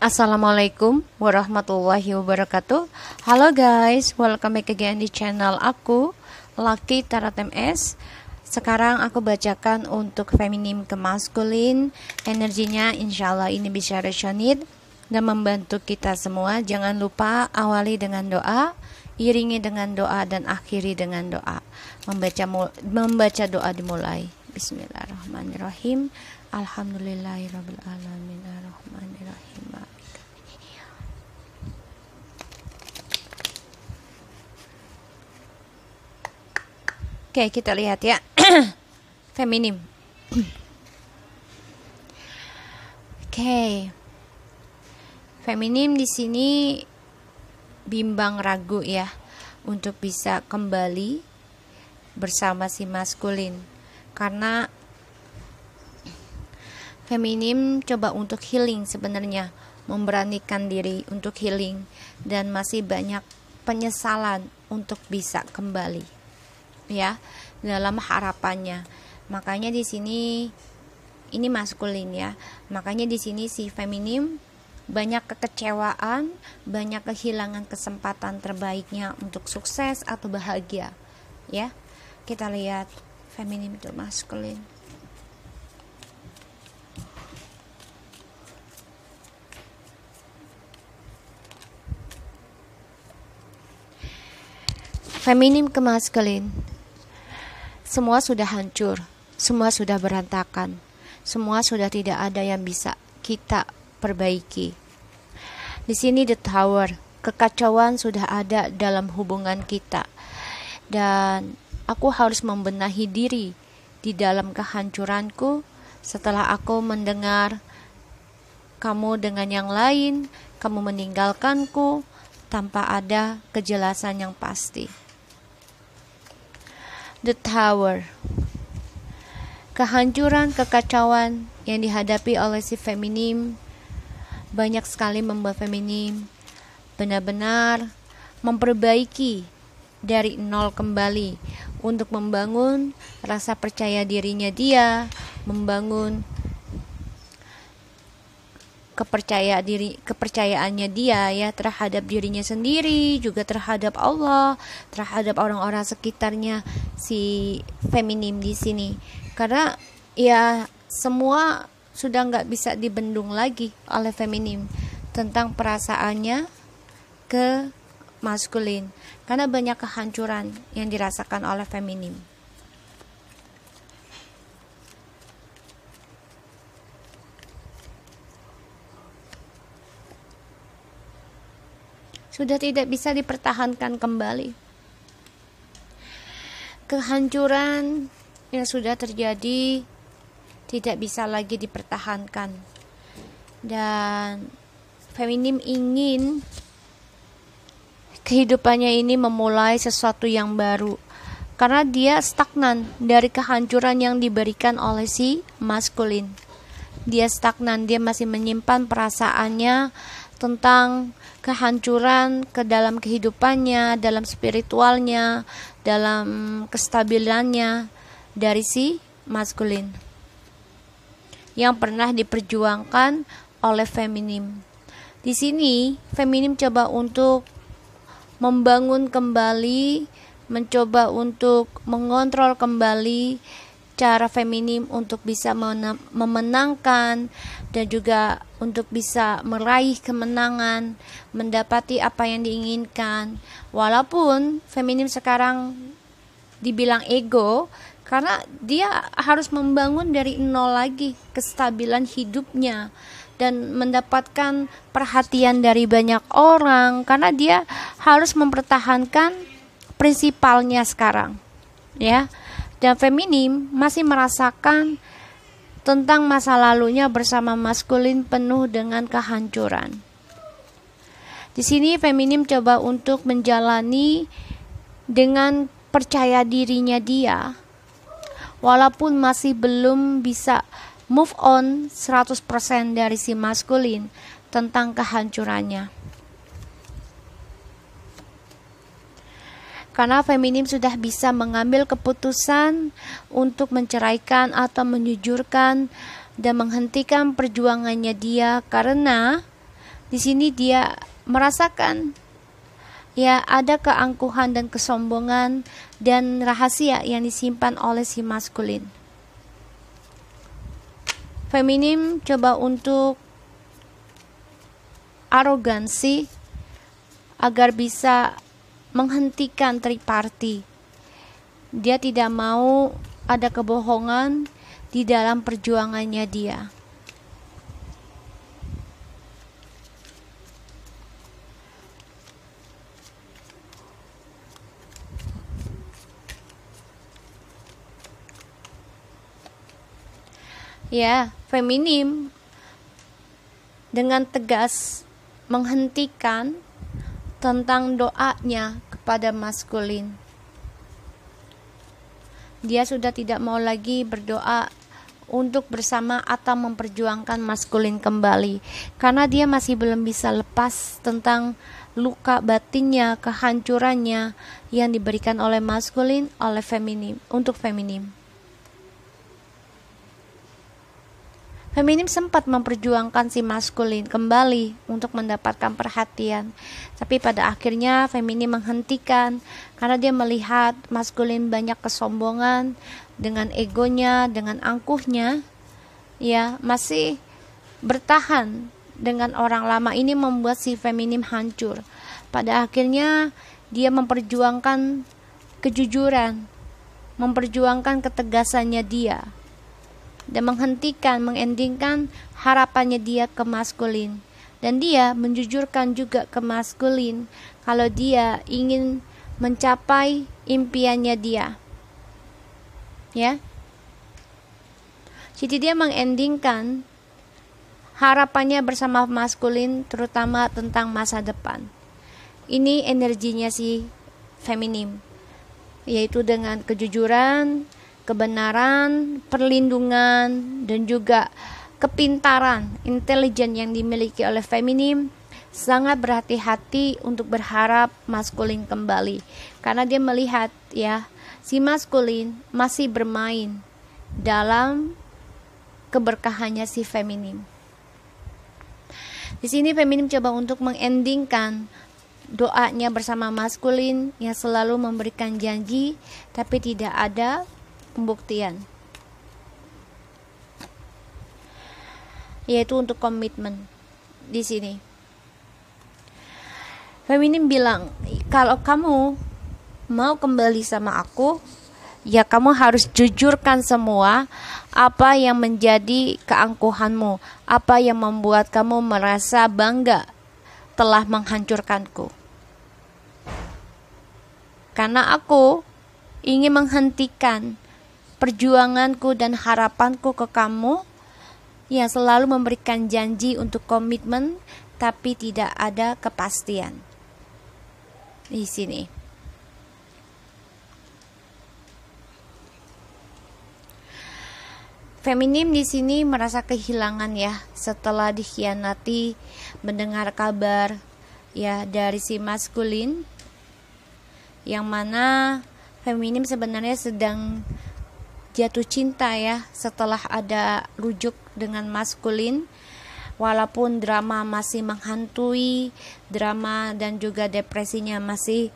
Assalamualaikum warahmatullahi wabarakatuh Halo guys, welcome back again di channel aku Lucky Tarot MS Sekarang aku bacakan untuk feminim ke maskulin Energinya insya Allah ini bisa resonate Dan membantu kita semua Jangan lupa awali dengan doa Iringi dengan doa dan akhiri dengan doa Membaca, membaca doa dimulai Bismillahirrahmanirrahim Alhamdulillahirrahmanirrahim Alhamdulillahirrahmanirrahim Oke, kita lihat ya. Feminim. Oke. Feminim di sini bimbang ragu ya untuk bisa kembali bersama si maskulin karena feminim coba untuk healing sebenarnya memberanikan diri untuk healing dan masih banyak penyesalan untuk bisa kembali ya dalam harapannya. Makanya di sini ini maskulin ya. Makanya di sini si feminim banyak kekecewaan, banyak kehilangan kesempatan terbaiknya untuk sukses atau bahagia. Ya. Kita lihat feminim itu maskulin. Feminim ke maskulin semua sudah hancur, semua sudah berantakan, semua sudah tidak ada yang bisa kita perbaiki. Di sini The Tower, kekacauan sudah ada dalam hubungan kita. Dan aku harus membenahi diri di dalam kehancuranku setelah aku mendengar kamu dengan yang lain, kamu meninggalkanku tanpa ada kejelasan yang pasti. The Tower. Kehancuran, kekacauan yang dihadapi oleh si feminim banyak sekali membuat feminim benar-benar memperbaiki dari nol kembali untuk membangun rasa percaya dirinya dia, membangun kepercayaan diri kepercayaannya dia ya terhadap dirinya sendiri juga terhadap Allah terhadap orang-orang sekitarnya si feminim di sini karena ya semua sudah nggak bisa dibendung lagi oleh feminim tentang perasaannya ke maskulin karena banyak kehancuran yang dirasakan oleh feminim sudah tidak bisa dipertahankan kembali. Kehancuran yang sudah terjadi tidak bisa lagi dipertahankan. Dan feminim ingin kehidupannya ini memulai sesuatu yang baru karena dia stagnan dari kehancuran yang diberikan oleh si maskulin. Dia stagnan, dia masih menyimpan perasaannya tentang kehancuran ke dalam kehidupannya, dalam spiritualnya, dalam kestabilannya dari si maskulin yang pernah diperjuangkan oleh feminim. Di sini, feminim coba untuk membangun kembali, mencoba untuk mengontrol kembali cara feminim untuk bisa memenangkan dan juga untuk bisa meraih kemenangan, mendapati apa yang diinginkan. Walaupun feminim sekarang dibilang ego karena dia harus membangun dari nol lagi kestabilan hidupnya dan mendapatkan perhatian dari banyak orang karena dia harus mempertahankan prinsipalnya sekarang ya dan feminim masih merasakan tentang masa lalunya bersama maskulin penuh dengan kehancuran. Di sini feminim coba untuk menjalani dengan percaya dirinya dia walaupun masih belum bisa move on 100% dari si maskulin tentang kehancurannya. karena feminim sudah bisa mengambil keputusan untuk menceraikan atau menyujurkan dan menghentikan perjuangannya dia karena di sini dia merasakan ya ada keangkuhan dan kesombongan dan rahasia yang disimpan oleh si maskulin. Feminim coba untuk arogansi agar bisa menghentikan triparti. Dia tidak mau ada kebohongan di dalam perjuangannya dia. Ya, feminim dengan tegas menghentikan tentang doanya kepada maskulin. Dia sudah tidak mau lagi berdoa untuk bersama atau memperjuangkan maskulin kembali karena dia masih belum bisa lepas tentang luka batinnya, kehancurannya yang diberikan oleh maskulin oleh feminim untuk feminim. Feminim sempat memperjuangkan si maskulin kembali untuk mendapatkan perhatian, tapi pada akhirnya feminim menghentikan karena dia melihat maskulin banyak kesombongan dengan egonya, dengan angkuhnya, ya masih bertahan dengan orang lama ini membuat si feminim hancur. Pada akhirnya dia memperjuangkan kejujuran, memperjuangkan ketegasannya dia dan menghentikan, mengendingkan harapannya dia ke maskulin. Dan dia menjujurkan juga ke maskulin kalau dia ingin mencapai impiannya dia. Ya. Jadi dia mengendingkan harapannya bersama maskulin terutama tentang masa depan. Ini energinya si feminim yaitu dengan kejujuran, kebenaran, perlindungan, dan juga kepintaran, intelijen yang dimiliki oleh feminim sangat berhati-hati untuk berharap maskulin kembali karena dia melihat ya si maskulin masih bermain dalam keberkahannya si feminim. Di sini feminim coba untuk mengendingkan doanya bersama maskulin yang selalu memberikan janji tapi tidak ada pembuktian yaitu untuk komitmen di sini feminim bilang kalau kamu mau kembali sama aku ya kamu harus jujurkan semua apa yang menjadi keangkuhanmu, apa yang membuat kamu merasa bangga telah menghancurkanku. Karena aku ingin menghentikan perjuanganku dan harapanku ke kamu yang selalu memberikan janji untuk komitmen tapi tidak ada kepastian. Di sini. Feminim di sini merasa kehilangan ya setelah dikhianati mendengar kabar ya dari si maskulin yang mana feminim sebenarnya sedang jatuh cinta ya setelah ada rujuk dengan maskulin walaupun drama masih menghantui drama dan juga depresinya masih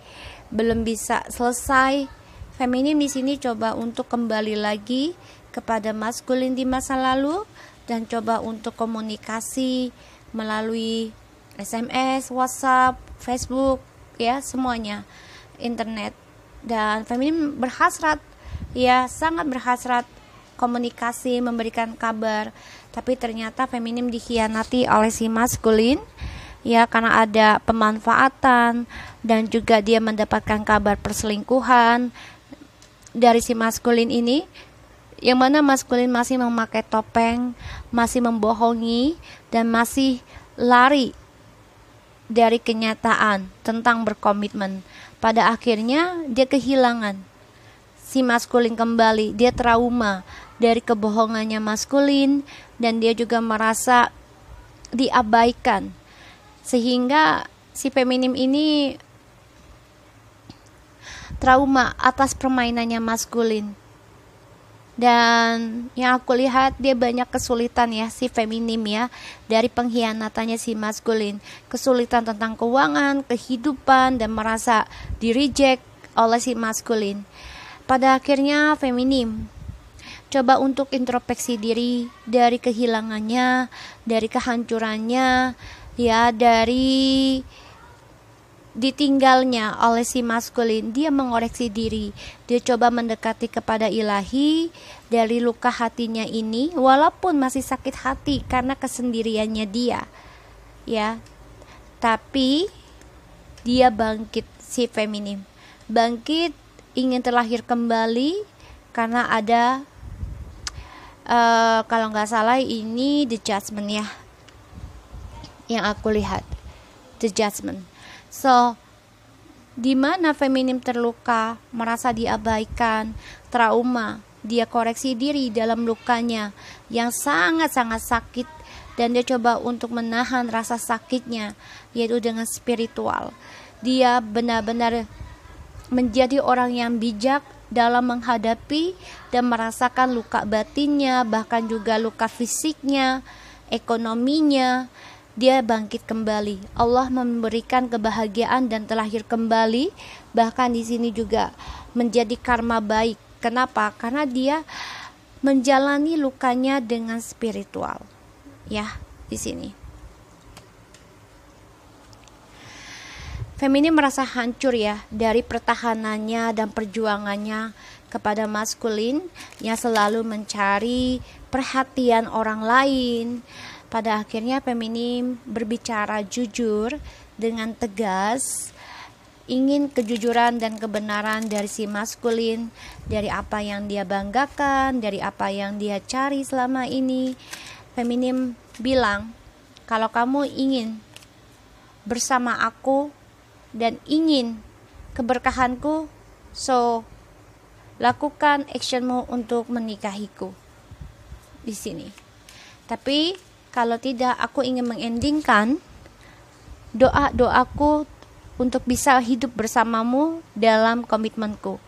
belum bisa selesai feminim di sini coba untuk kembali lagi kepada maskulin di masa lalu dan coba untuk komunikasi melalui SMS, WhatsApp, Facebook ya semuanya internet dan feminim berhasrat ia sangat berhasrat komunikasi, memberikan kabar, tapi ternyata feminim dikhianati oleh si maskulin ya karena ada pemanfaatan dan juga dia mendapatkan kabar perselingkuhan dari si maskulin ini yang mana maskulin masih memakai topeng, masih membohongi dan masih lari dari kenyataan tentang berkomitmen. Pada akhirnya dia kehilangan si maskulin kembali. Dia trauma dari kebohongannya maskulin dan dia juga merasa diabaikan. Sehingga si feminim ini trauma atas permainannya maskulin. Dan yang aku lihat dia banyak kesulitan ya si feminim ya dari pengkhianatannya si maskulin. Kesulitan tentang keuangan, kehidupan dan merasa di reject oleh si maskulin. Pada akhirnya feminim. Coba untuk introspeksi diri dari kehilangannya, dari kehancurannya, ya dari ditinggalnya oleh si maskulin dia mengoreksi diri dia coba mendekati kepada ilahi dari luka hatinya ini walaupun masih sakit hati karena kesendiriannya dia ya tapi dia bangkit si feminim bangkit ingin terlahir kembali karena ada uh, kalau nggak salah ini the judgment ya yang aku lihat the judgment so di mana feminim terluka merasa diabaikan trauma dia koreksi diri dalam lukanya yang sangat-sangat sakit dan dia coba untuk menahan rasa sakitnya yaitu dengan spiritual dia benar-benar menjadi orang yang bijak dalam menghadapi dan merasakan luka batinnya, bahkan juga luka fisiknya, ekonominya. Dia bangkit kembali. Allah memberikan kebahagiaan dan terlahir kembali, bahkan di sini juga menjadi karma baik. Kenapa? Karena dia menjalani lukanya dengan spiritual. Ya, di sini. Feminim merasa hancur ya dari pertahanannya dan perjuangannya kepada maskulin yang selalu mencari perhatian orang lain. Pada akhirnya feminim berbicara jujur dengan tegas ingin kejujuran dan kebenaran dari si maskulin, dari apa yang dia banggakan, dari apa yang dia cari selama ini. Feminim bilang, "Kalau kamu ingin bersama aku, dan ingin keberkahanku, so lakukan actionmu untuk menikahiku di sini. Tapi kalau tidak, aku ingin mengendingkan doa-doaku untuk bisa hidup bersamamu dalam komitmenku.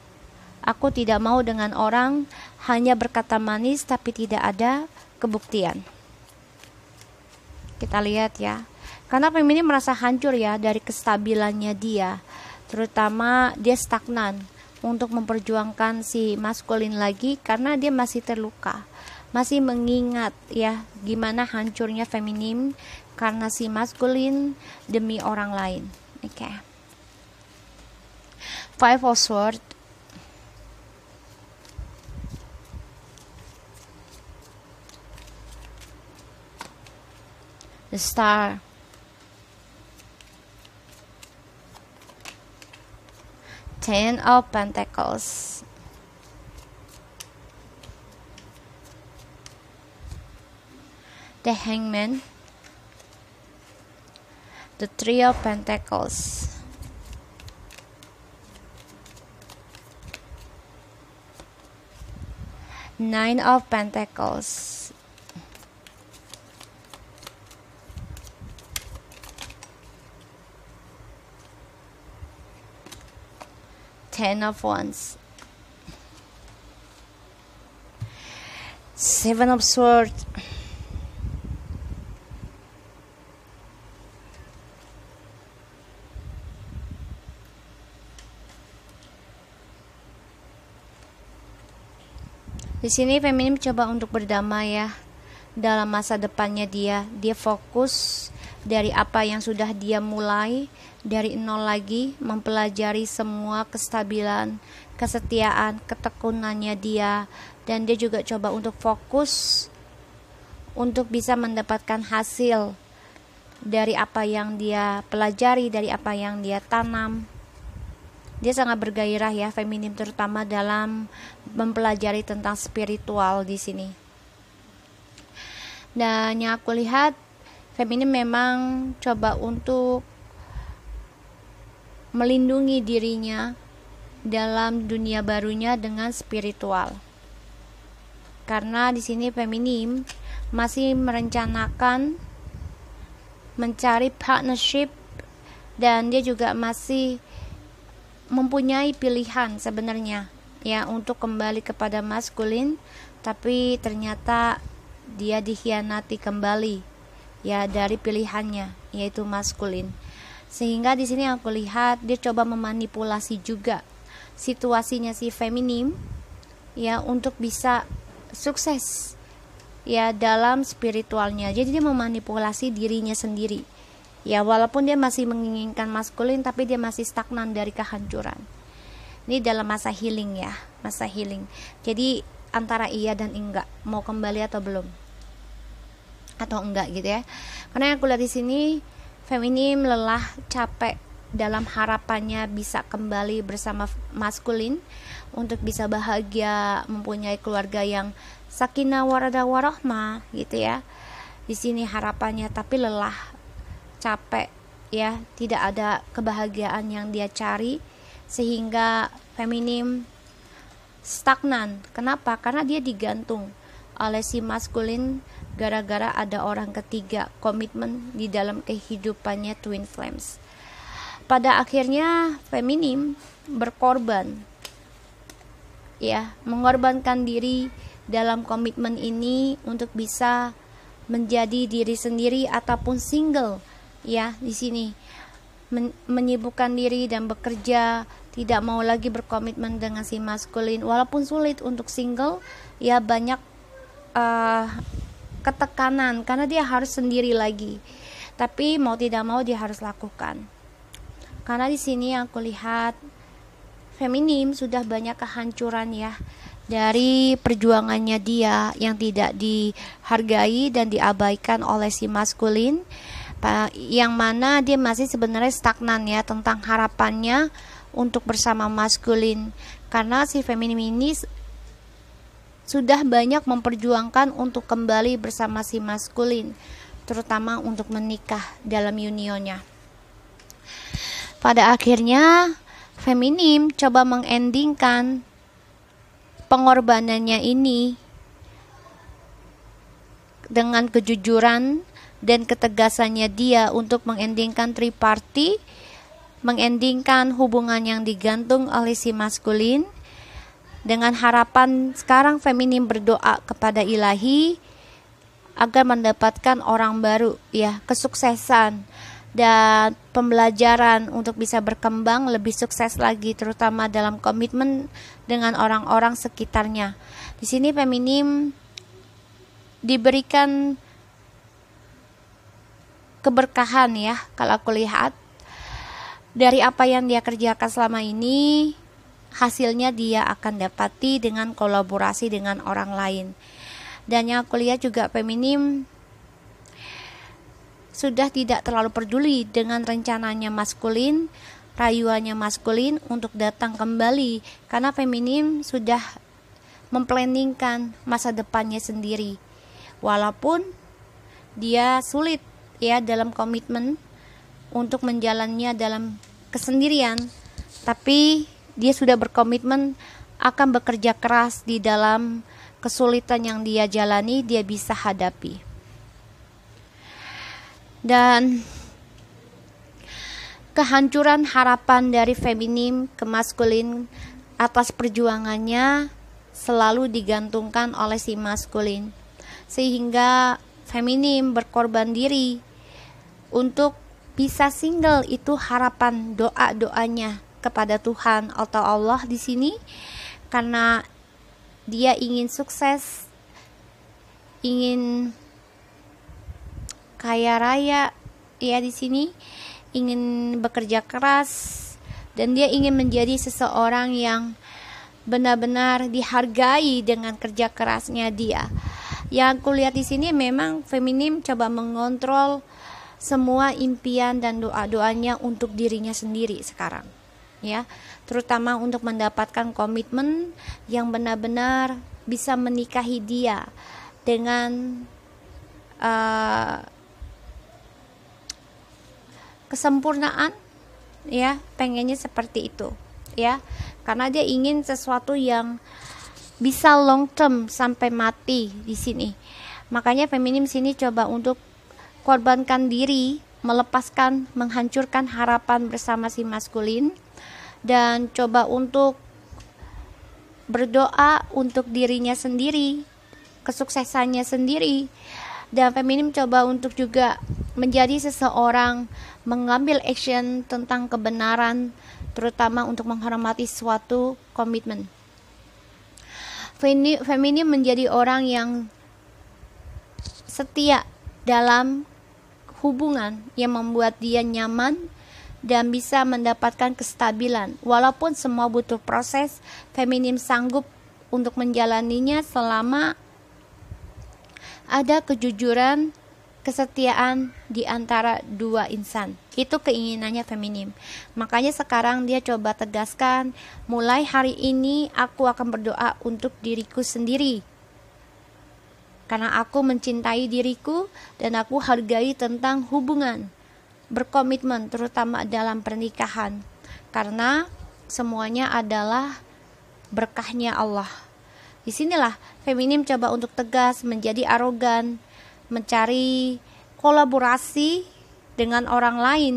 Aku tidak mau dengan orang hanya berkata manis tapi tidak ada kebuktian. Kita lihat ya. Karena ini merasa hancur ya dari kestabilannya dia, terutama dia stagnan untuk memperjuangkan si maskulin lagi karena dia masih terluka masih mengingat ya gimana hancurnya feminim karena si maskulin demi orang lain. Oke. Okay. Five of Sword. The Star. Ten of Pentacles. The Hangman. The Three of Pentacles. Nine of Pentacles. Ten of Wands. Seven of Swords. Di sini feminim coba untuk berdamai ya dalam masa depannya dia. Dia fokus dari apa yang sudah dia mulai dari nol lagi mempelajari semua kestabilan, kesetiaan, ketekunannya dia dan dia juga coba untuk fokus untuk bisa mendapatkan hasil dari apa yang dia pelajari, dari apa yang dia tanam. Dia sangat bergairah ya feminim terutama dalam mempelajari tentang spiritual di sini. Dan yang aku lihat feminim memang coba untuk melindungi dirinya dalam dunia barunya dengan spiritual. Karena di sini feminim masih merencanakan mencari partnership dan dia juga masih mempunyai pilihan sebenarnya ya untuk kembali kepada maskulin tapi ternyata dia dikhianati kembali ya dari pilihannya yaitu maskulin. Sehingga di sini aku lihat dia coba memanipulasi juga situasinya si feminim ya untuk bisa sukses ya dalam spiritualnya. Jadi dia memanipulasi dirinya sendiri. Ya walaupun dia masih menginginkan maskulin tapi dia masih stagnan dari kehancuran. Ini dalam masa healing ya, masa healing. Jadi antara iya dan enggak, mau kembali atau belum atau enggak gitu ya karena yang aku lihat di sini feminim lelah capek dalam harapannya bisa kembali bersama maskulin untuk bisa bahagia mempunyai keluarga yang sakinah warada warohma gitu ya di sini harapannya tapi lelah capek ya tidak ada kebahagiaan yang dia cari sehingga feminim stagnan kenapa karena dia digantung oleh si maskulin gara-gara ada orang ketiga komitmen di dalam kehidupannya twin flames. Pada akhirnya feminim berkorban ya, mengorbankan diri dalam komitmen ini untuk bisa menjadi diri sendiri ataupun single ya di sini Men menyibukkan diri dan bekerja tidak mau lagi berkomitmen dengan si maskulin walaupun sulit untuk single ya banyak uh, ketekanan karena dia harus sendiri lagi. Tapi mau tidak mau dia harus lakukan. Karena di sini aku lihat feminim sudah banyak kehancuran ya dari perjuangannya dia yang tidak dihargai dan diabaikan oleh si maskulin yang mana dia masih sebenarnya stagnan ya tentang harapannya untuk bersama maskulin karena si feminim ini sudah banyak memperjuangkan untuk kembali bersama si maskulin, terutama untuk menikah dalam unionnya. Pada akhirnya, feminim coba mengendingkan pengorbanannya ini dengan kejujuran dan ketegasannya dia untuk mengendingkan triparti, mengendingkan hubungan yang digantung oleh si maskulin, dengan harapan sekarang feminim berdoa kepada ilahi agar mendapatkan orang baru ya kesuksesan dan pembelajaran untuk bisa berkembang lebih sukses lagi terutama dalam komitmen dengan orang-orang sekitarnya. Di sini feminim diberikan keberkahan ya kalau aku lihat dari apa yang dia kerjakan selama ini hasilnya dia akan dapati dengan kolaborasi dengan orang lain. Dan yang aku lihat juga feminim sudah tidak terlalu peduli dengan rencananya maskulin, rayuannya maskulin untuk datang kembali karena feminim sudah memplaningkan masa depannya sendiri. Walaupun dia sulit ya dalam komitmen untuk menjalannya dalam kesendirian, tapi dia sudah berkomitmen akan bekerja keras di dalam kesulitan yang dia jalani, dia bisa hadapi. Dan kehancuran harapan dari feminim ke maskulin atas perjuangannya selalu digantungkan oleh si maskulin. Sehingga feminim berkorban diri untuk bisa single itu harapan doa-doanya kepada Tuhan atau Allah di sini karena dia ingin sukses, ingin kaya raya ya di sini, ingin bekerja keras dan dia ingin menjadi seseorang yang benar-benar dihargai dengan kerja kerasnya dia. Yang kulihat di sini memang feminim coba mengontrol semua impian dan doa-doanya untuk dirinya sendiri sekarang ya terutama untuk mendapatkan komitmen yang benar-benar bisa menikahi dia dengan uh, kesempurnaan ya pengennya seperti itu ya karena dia ingin sesuatu yang bisa long term sampai mati di sini makanya feminim sini coba untuk korbankan diri melepaskan, menghancurkan harapan bersama si maskulin dan coba untuk berdoa untuk dirinya sendiri, kesuksesannya sendiri. Dan feminim coba untuk juga menjadi seseorang mengambil action tentang kebenaran, terutama untuk menghormati suatu komitmen. Feminim menjadi orang yang setia dalam hubungan yang membuat dia nyaman dan bisa mendapatkan kestabilan. Walaupun semua butuh proses, feminim sanggup untuk menjalaninya selama ada kejujuran, kesetiaan di antara dua insan. Itu keinginannya feminim. Makanya sekarang dia coba tegaskan, mulai hari ini aku akan berdoa untuk diriku sendiri. Karena aku mencintai diriku dan aku hargai tentang hubungan berkomitmen terutama dalam pernikahan karena semuanya adalah berkahnya Allah. Disinilah feminim coba untuk tegas, menjadi arogan, mencari kolaborasi dengan orang lain.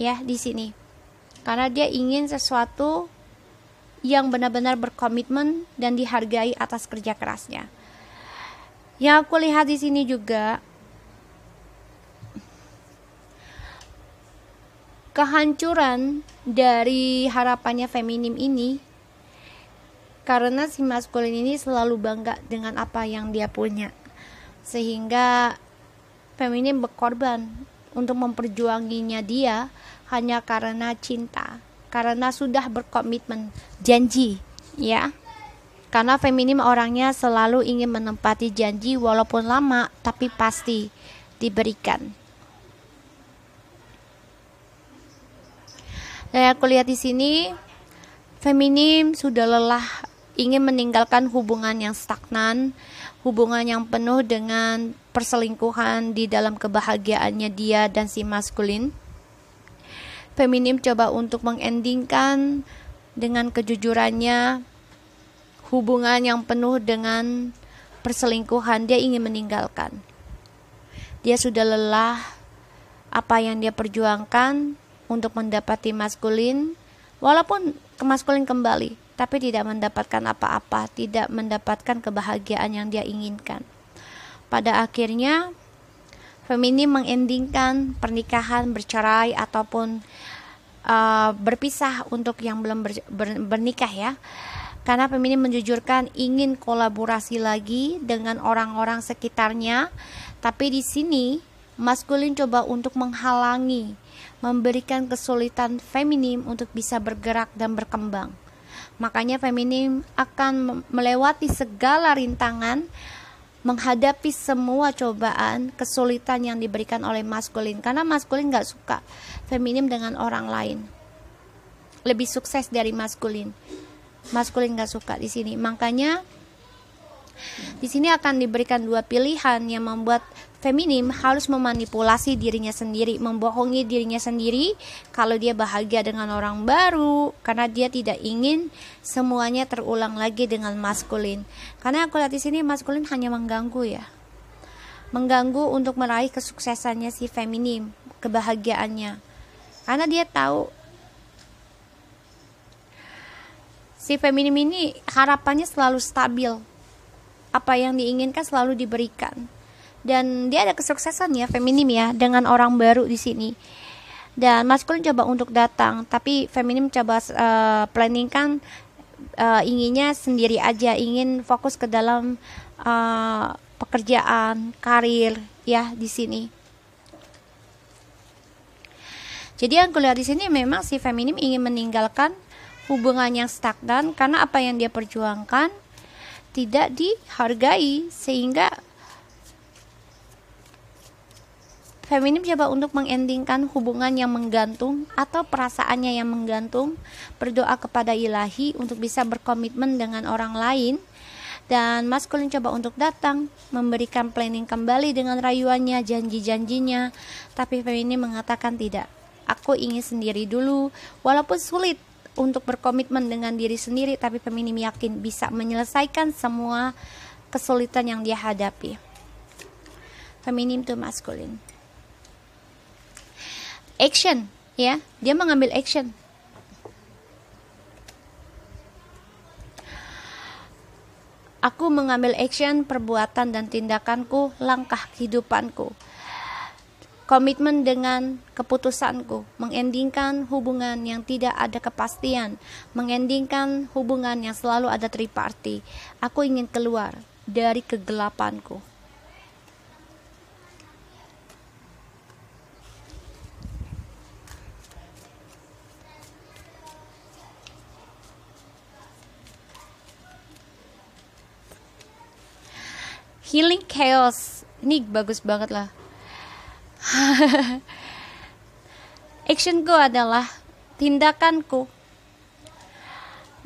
Ya, di sini. Karena dia ingin sesuatu yang benar-benar berkomitmen dan dihargai atas kerja kerasnya. Yang aku lihat di sini juga kehancuran dari harapannya feminim ini karena si maskulin ini selalu bangga dengan apa yang dia punya sehingga feminim berkorban untuk memperjuanginya dia hanya karena cinta karena sudah berkomitmen janji ya karena feminim orangnya selalu ingin menempati janji walaupun lama tapi pasti diberikan Nah, aku lihat di sini, feminim sudah lelah ingin meninggalkan hubungan yang stagnan, hubungan yang penuh dengan perselingkuhan di dalam kebahagiaannya dia dan si maskulin. Feminim coba untuk mengendingkan dengan kejujurannya hubungan yang penuh dengan perselingkuhan, dia ingin meninggalkan. Dia sudah lelah apa yang dia perjuangkan, untuk mendapati maskulin, walaupun maskulin kembali, tapi tidak mendapatkan apa-apa, tidak mendapatkan kebahagiaan yang dia inginkan. Pada akhirnya, feminim mengendingkan pernikahan bercerai ataupun uh, berpisah untuk yang belum ber, ber, bernikah ya. Karena feminim menjujurkan ingin kolaborasi lagi dengan orang-orang sekitarnya, tapi di sini maskulin coba untuk menghalangi memberikan kesulitan feminim untuk bisa bergerak dan berkembang. Makanya feminim akan melewati segala rintangan, menghadapi semua cobaan, kesulitan yang diberikan oleh maskulin. Karena maskulin nggak suka feminim dengan orang lain. Lebih sukses dari maskulin. Maskulin nggak suka di sini. Makanya di sini akan diberikan dua pilihan yang membuat feminim harus memanipulasi dirinya sendiri, membohongi dirinya sendiri kalau dia bahagia dengan orang baru karena dia tidak ingin semuanya terulang lagi dengan maskulin. Karena aku lihat di sini maskulin hanya mengganggu ya. Mengganggu untuk meraih kesuksesannya si feminim, kebahagiaannya. Karena dia tahu si feminim ini harapannya selalu stabil. Apa yang diinginkan selalu diberikan dan dia ada kesuksesan ya feminim ya dengan orang baru di sini dan maskulin coba untuk datang tapi feminim coba uh, eh, planning kan uh, eh, inginnya sendiri aja ingin fokus ke dalam uh, pekerjaan karir ya di sini jadi yang kulihat di sini memang si feminim ingin meninggalkan hubungan yang stagnan karena apa yang dia perjuangkan tidak dihargai sehingga Feminim coba untuk mengendingkan hubungan yang menggantung atau perasaannya yang menggantung, berdoa kepada ilahi untuk bisa berkomitmen dengan orang lain, dan maskulin coba untuk datang, memberikan planning kembali dengan rayuannya, janji-janjinya, tapi feminim mengatakan tidak. Aku ingin sendiri dulu, walaupun sulit untuk berkomitmen dengan diri sendiri, tapi feminim yakin bisa menyelesaikan semua kesulitan yang dia hadapi. Feminim to maskulin action ya dia mengambil action Aku mengambil action perbuatan dan tindakanku, langkah kehidupanku. Komitmen dengan keputusanku, mengendingkan hubungan yang tidak ada kepastian, mengendingkan hubungan yang selalu ada triparti. Aku ingin keluar dari kegelapanku. Healing Chaos ini bagus banget lah Action actionku adalah tindakanku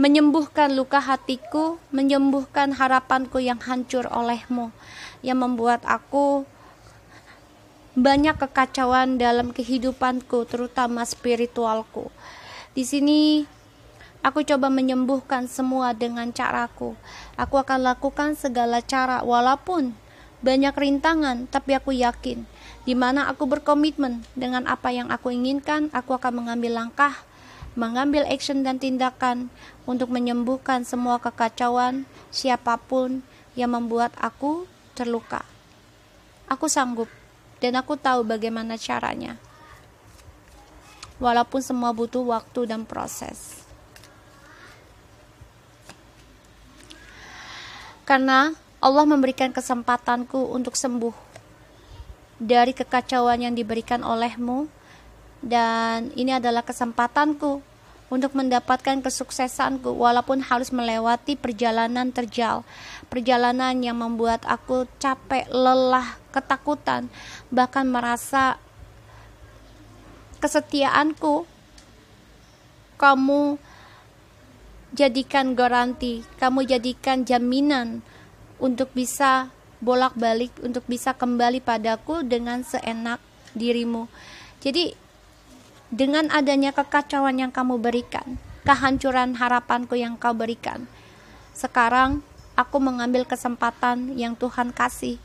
menyembuhkan luka hatiku, menyembuhkan harapanku yang hancur olehmu, yang membuat aku banyak kekacauan dalam kehidupanku, terutama spiritualku. Di sini Aku coba menyembuhkan semua dengan caraku. Aku akan lakukan segala cara, walaupun banyak rintangan, tapi aku yakin di mana aku berkomitmen dengan apa yang aku inginkan, aku akan mengambil langkah, mengambil action dan tindakan untuk menyembuhkan semua kekacauan siapapun yang membuat aku terluka. Aku sanggup dan aku tahu bagaimana caranya. Walaupun semua butuh waktu dan proses. karena Allah memberikan kesempatanku untuk sembuh dari kekacauan yang diberikan olehmu dan ini adalah kesempatanku untuk mendapatkan kesuksesanku walaupun harus melewati perjalanan terjal perjalanan yang membuat aku capek, lelah, ketakutan bahkan merasa kesetiaanku kamu jadikan garanti, kamu jadikan jaminan untuk bisa bolak-balik, untuk bisa kembali padaku dengan seenak dirimu. Jadi, dengan adanya kekacauan yang kamu berikan, kehancuran harapanku yang kau berikan, sekarang aku mengambil kesempatan yang Tuhan kasih,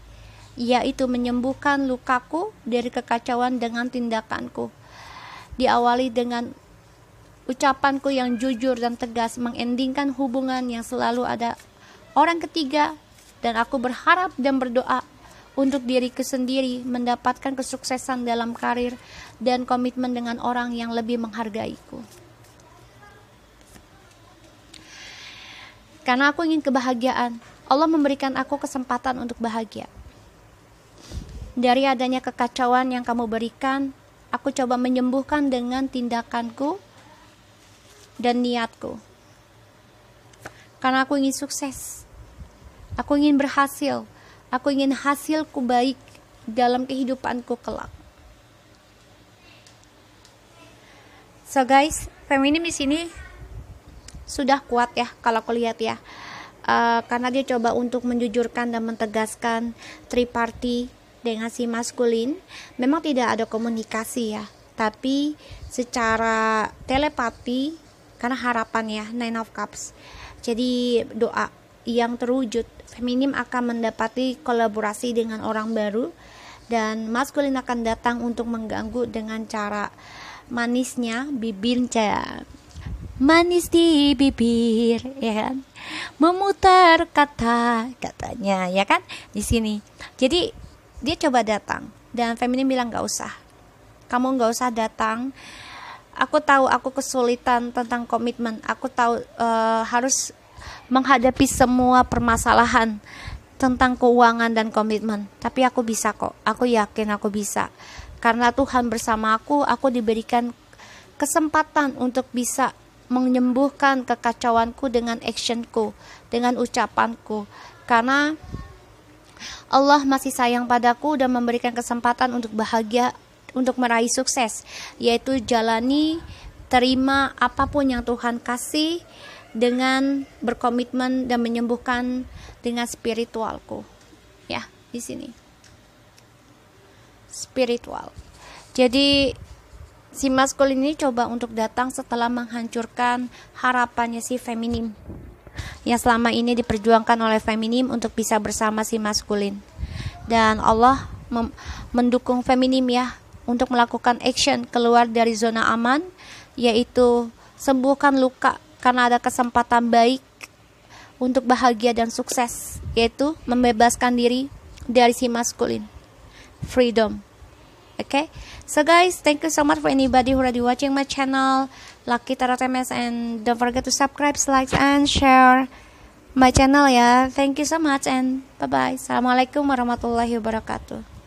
yaitu menyembuhkan lukaku dari kekacauan dengan tindakanku. Diawali dengan Ucapanku yang jujur dan tegas mengendingkan hubungan yang selalu ada orang ketiga dan aku berharap dan berdoa untuk diriku sendiri mendapatkan kesuksesan dalam karir dan komitmen dengan orang yang lebih menghargaiku. Karena aku ingin kebahagiaan, Allah memberikan aku kesempatan untuk bahagia. Dari adanya kekacauan yang kamu berikan, aku coba menyembuhkan dengan tindakanku dan niatku. Karena aku ingin sukses. Aku ingin berhasil. Aku ingin hasilku baik dalam kehidupanku kelak. So guys, feminim di sini sudah kuat ya kalau aku lihat ya. Uh, karena dia coba untuk menjujurkan dan mentegaskan triparti dengan si maskulin memang tidak ada komunikasi ya tapi secara telepati karena harapan ya Nine of Cups jadi doa yang terwujud feminim akan mendapati kolaborasi dengan orang baru dan maskulin akan datang untuk mengganggu dengan cara manisnya bibirnya manis di bibir ya kan memutar kata katanya ya kan di sini jadi dia coba datang dan feminim bilang nggak usah kamu nggak usah datang aku tahu aku kesulitan tentang komitmen aku tahu uh, harus menghadapi semua permasalahan tentang keuangan dan komitmen tapi aku bisa kok aku yakin aku bisa karena Tuhan bersama aku aku diberikan kesempatan untuk bisa menyembuhkan kekacauanku dengan actionku dengan ucapanku karena Allah masih sayang padaku dan memberikan kesempatan untuk bahagia untuk meraih sukses, yaitu jalani terima apapun yang Tuhan kasih dengan berkomitmen dan menyembuhkan dengan spiritualku. Ya, di sini. Spiritual. Jadi si maskul ini coba untuk datang setelah menghancurkan harapannya si feminim yang selama ini diperjuangkan oleh feminim untuk bisa bersama si maskulin. Dan Allah mendukung feminim ya untuk melakukan action keluar dari zona aman, yaitu sembuhkan luka karena ada kesempatan baik untuk bahagia dan sukses, yaitu membebaskan diri dari si maskulin. Freedom. Okay? So guys, thank you so much for anybody who already watching my channel, Lucky Tarot MS, and don't forget to subscribe, like, and share my channel ya. Thank you so much and bye-bye. Assalamualaikum warahmatullahi wabarakatuh.